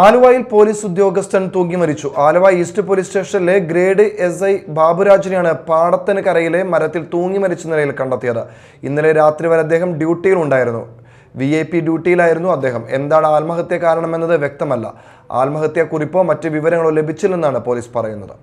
ആലുവയിൽ പോലീസ് ഉദ്യോഗസ്ഥൻ തൂങ്ങി മരിച്ചു ആലുവ ഈസ്റ്റ് പോലീസ് സ്റ്റേഷനിലെ ഗ്രേഡ് എസ് ഐ ബാബുരാജിനെയാണ് പാടത്തിന് കരയിലെ മരത്തിൽ തൂങ്ങി മരിച്ച നിലയിൽ കണ്ടെത്തിയത് ഇന്നലെ രാത്രി വരെ അദ്ദേഹം ഡ്യൂട്ടിയിലുണ്ടായിരുന്നു വി ഐ പി ഡ്യൂട്ടിയിലായിരുന്നു അദ്ദേഹം എന്താണ് ആത്മഹത്യ കാരണമെന്നത് വ്യക്തമല്ല ആത്മഹത്യാക്കുറിപ്പോ മറ്റ് വിവരങ്ങളോ ലഭിച്ചില്ലെന്നാണ് പോലീസ് പറയുന്നത്